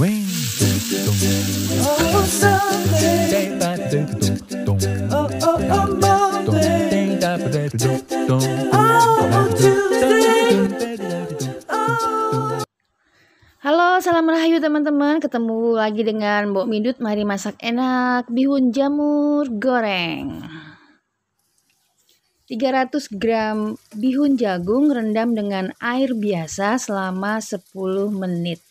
Halo, salam rahayu teman-teman. Ketemu lagi dengan Mbok Midut. Mari masak enak bihun jamur goreng. 300 gram bihun jagung rendam dengan air biasa selama 10 menit.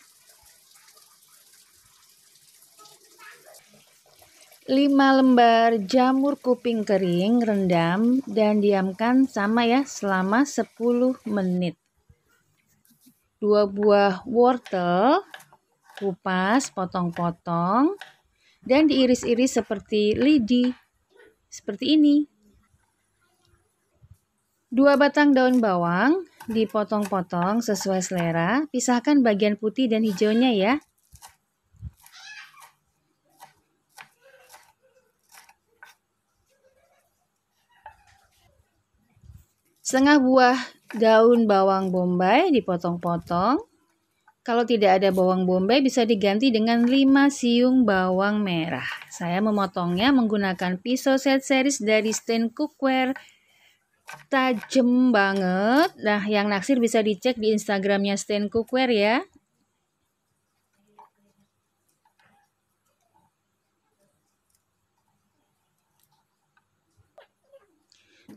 5 lembar jamur kuping kering rendam dan diamkan sama ya selama 10 menit. 2 buah wortel kupas potong-potong dan diiris-iris seperti lidi seperti ini. 2 batang daun bawang dipotong-potong sesuai selera, pisahkan bagian putih dan hijaunya ya. Setengah buah daun bawang bombay dipotong-potong. Kalau tidak ada bawang bombay bisa diganti dengan 5 siung bawang merah. Saya memotongnya menggunakan pisau set series dari Stain Cookware. tajem banget. Nah, yang naksir bisa dicek di Instagramnya Stain Cookware ya.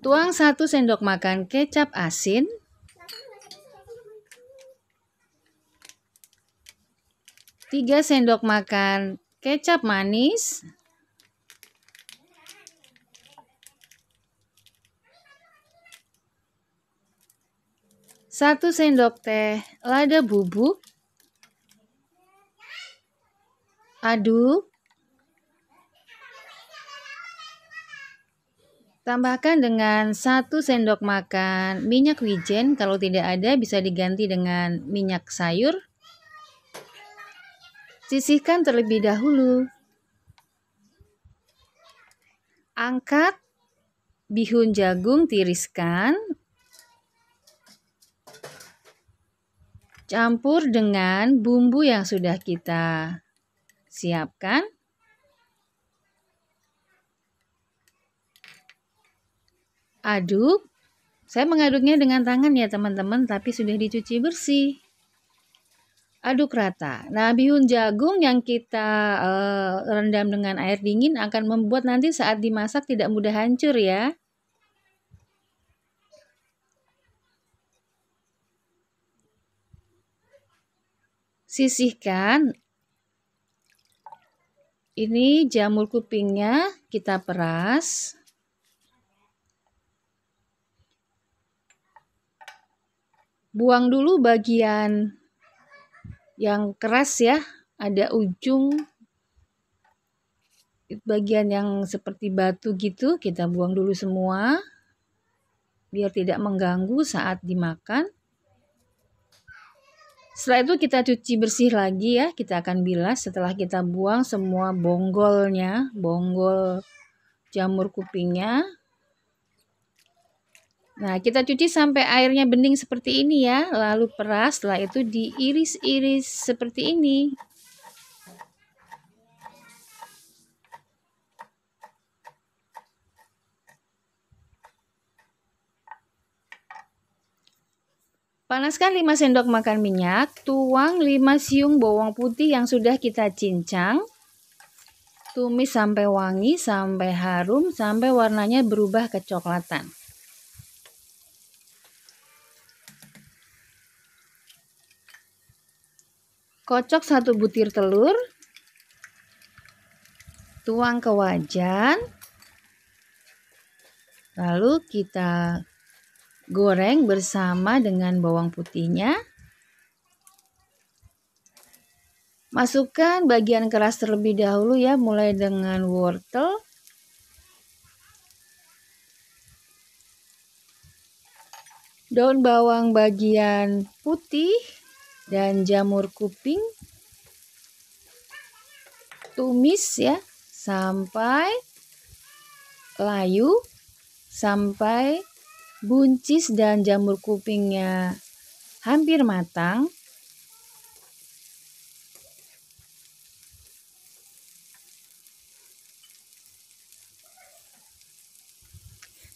Tuang 1 sendok makan kecap asin. Tiga sendok makan kecap manis, satu sendok teh lada bubuk, aduk, Tambahkan dengan 1 sendok makan minyak wijen, kalau tidak ada bisa diganti dengan minyak sayur. Sisihkan terlebih dahulu. Angkat bihun jagung tiriskan. Campur dengan bumbu yang sudah kita siapkan. aduk. Saya mengaduknya dengan tangan ya teman-teman, tapi sudah dicuci bersih. Aduk rata. Nah, bihun jagung yang kita uh, rendam dengan air dingin akan membuat nanti saat dimasak tidak mudah hancur ya. Sisihkan ini jamur kupingnya kita peras buang dulu bagian yang keras ya, ada ujung bagian yang seperti batu gitu kita buang dulu semua biar tidak mengganggu saat dimakan. Setelah itu kita cuci bersih lagi ya, kita akan bilas setelah kita buang semua bonggolnya, bonggol jamur kupingnya Nah, kita cuci sampai airnya bening seperti ini ya. Lalu peras, setelah itu diiris-iris seperti ini. Panaskan 5 sendok makan minyak, tuang 5 siung bawang putih yang sudah kita cincang. Tumis sampai wangi, sampai harum, sampai warnanya berubah kecoklatan. Kocok satu butir telur. Tuang ke wajan. Lalu kita goreng bersama dengan bawang putihnya. Masukkan bagian keras terlebih dahulu ya, mulai dengan wortel. Daun bawang bagian putih dan jamur kuping tumis ya sampai layu sampai buncis dan jamur kupingnya hampir matang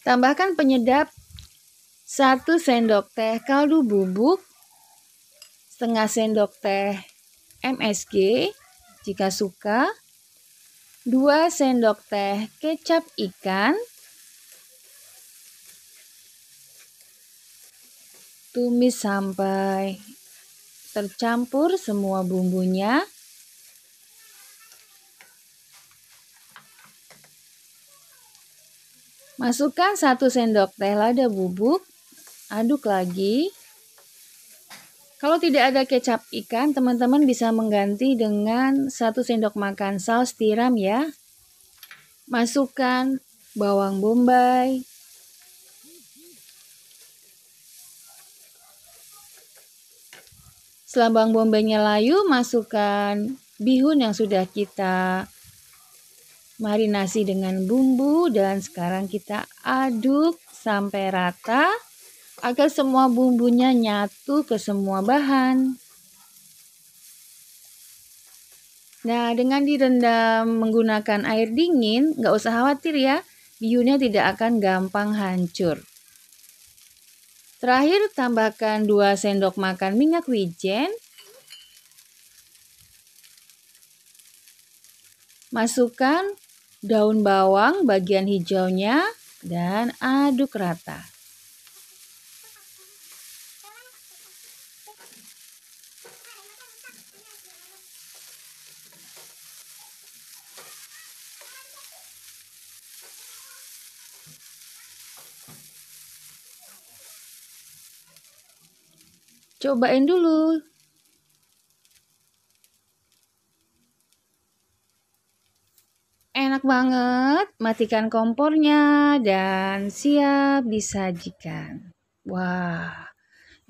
Tambahkan penyedap 1 sendok teh kaldu bubuk setengah sendok teh MSG jika suka, 2 sendok teh kecap ikan, tumis sampai tercampur semua bumbunya. Masukkan 1 sendok teh lada bubuk, aduk lagi. Kalau tidak ada kecap ikan, teman-teman bisa mengganti dengan satu sendok makan saus tiram ya. Masukkan bawang bombay, Setelah bawang bombaynya layu, masukkan bihun yang sudah kita marinasi dengan bumbu dan sekarang kita aduk sampai rata agar semua bumbunya nyatu ke semua bahan. Nah, dengan direndam menggunakan air dingin, nggak usah khawatir ya, biunya tidak akan gampang hancur. Terakhir, tambahkan 2 sendok makan minyak wijen. Masukkan daun bawang bagian hijaunya dan aduk rata. Cobain dulu. Enak banget, matikan kompornya dan siap disajikan. Wah,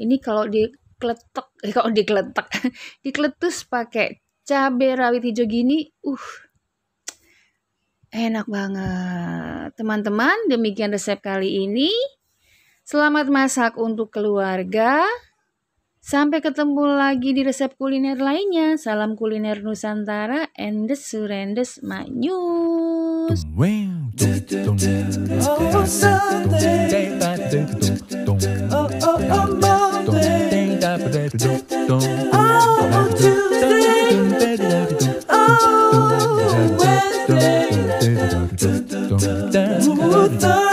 ini kalau dikletek, eh, kalau dikletek, dikletus pakai cabai rawit hijau gini, uh, enak banget. Teman-teman, demikian resep kali ini. Selamat masak untuk keluarga. Sampai ketemu lagi di resep kuliner lainnya. Salam kuliner Nusantara and the surrenders maknyus. Oh,